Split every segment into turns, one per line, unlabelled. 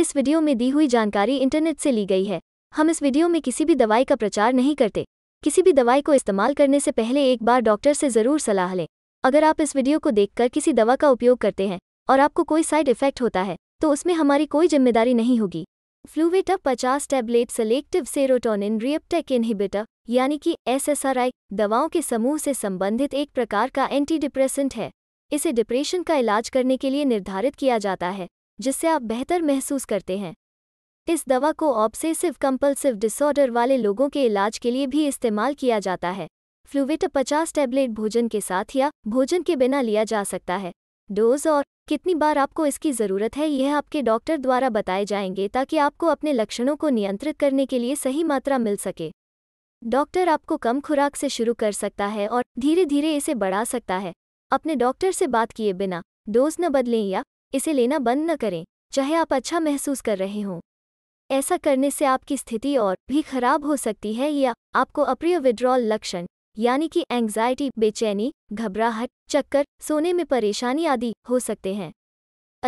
इस वीडियो में दी हुई जानकारी इंटरनेट से ली गई है हम इस वीडियो में किसी भी दवाई का प्रचार नहीं करते किसी भी दवाई को इस्तेमाल करने से पहले एक बार डॉक्टर से ज़रूर सलाह लें अगर आप इस वीडियो को देखकर किसी दवा का उपयोग करते हैं और आपको कोई साइड इफेक्ट होता है तो उसमें हमारी कोई जिम्मेदारी नहीं होगी फ्लूवेटअप पचास tablet selective serotonin reuptake inhibitor यानी कि एसएसआरआई दवाओं के समूह से संबंधित एक प्रकार का एंटी डिप्रेसेंट है इसे डिप्रेशन का इलाज करने के लिए निर्धारित किया जाता है जिससे आप बेहतर महसूस करते हैं इस दवा को ऑब्सेसिव कंपल्सिव डिसऑर्डर वाले लोगों के इलाज के लिए भी इस्तेमाल किया जाता है फ्लूविट 50 टैबलेट भोजन के साथ या भोजन के बिना लिया जा सकता है डोज और कितनी बार आपको इसकी ज़रूरत है यह आपके डॉक्टर द्वारा बताए जाएंगे ताकि आपको अपने लक्षणों को नियंत्रित करने के लिए सही मात्रा मिल सके डॉक्टर आपको कम खुराक से शुरू कर सकता है और धीरे धीरे इसे बढ़ा सकता है अपने डॉक्टर से बात किए बिना डोज न बदलें या इसे लेना बंद न करें चाहे आप अच्छा महसूस कर रहे हों ऐसा करने से आपकी स्थिति और भी खराब हो सकती है या आपको अप्रिय विड्रॉल लक्षण यानी कि एंग्जाइटी बेचैनी घबराहट चक्कर सोने में परेशानी आदि हो सकते हैं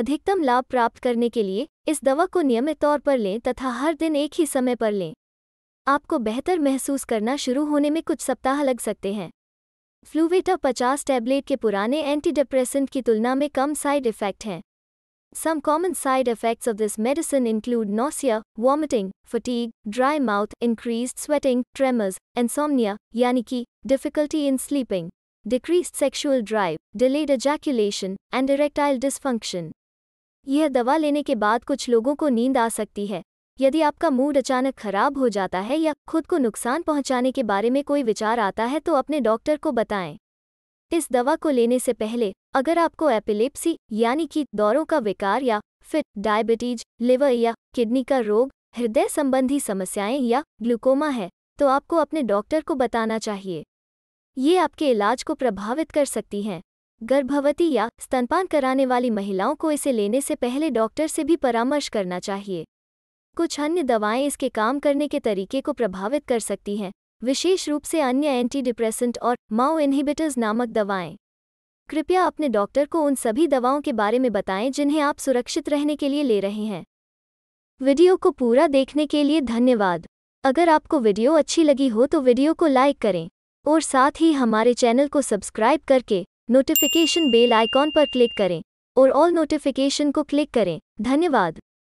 अधिकतम लाभ प्राप्त करने के लिए इस दवा को नियमित तौर पर लें तथा हर दिन एक ही समय पर लें आपको बेहतर महसूस करना शुरू होने में कुछ सप्ताह लग सकते हैं फ्लूवेटा 50 टैबलेट के पुराने एंटीडिप्रेसेंट की तुलना में कम साइड इफेक्ट हैं Some common side effects of this medicine include nausea, vomiting, fatigue, dry mouth, increased sweating, tremors, insomnia, yaniki, difficulty in sleeping, decreased sexual drive, delayed ejaculation, and erectile dysfunction. यह दवा लेने के बाद कुछ लोगों को नींद आ सकती है यदि आपका मूड अचानक खराब हो जाता है या खुद को नुकसान पहुंचाने के बारे में कोई विचार आता है तो अपने डॉक्टर को बताएं इस दवा को लेने से पहले अगर आपको एपिलेप्सी यानी कि दौरों का विकार या फिर डायबिटीज लिवर या किडनी का रोग हृदय संबंधी समस्याएं या ग्लूकोमा है तो आपको अपने डॉक्टर को बताना चाहिए ये आपके इलाज को प्रभावित कर सकती हैं गर्भवती या स्तनपान कराने वाली महिलाओं को इसे लेने से पहले डॉक्टर से भी परामर्श करना चाहिए कुछ अन्य दवाएं इसके काम करने के तरीके को प्रभावित कर सकती हैं विशेष रूप से अन्य एंटी डिप्रेसेंट और माओ इनहिबिटर्स नामक दवाएं कृपया अपने डॉक्टर को उन सभी दवाओं के बारे में बताएं जिन्हें आप सुरक्षित रहने के लिए ले रहे हैं वीडियो को पूरा देखने के लिए धन्यवाद अगर आपको वीडियो अच्छी लगी हो तो वीडियो को लाइक करें और साथ ही हमारे चैनल को सब्सक्राइब करके नोटिफिकेशन बेल आइकॉन पर क्लिक करें और ऑल नोटिफिकेशन को क्लिक करें धन्यवाद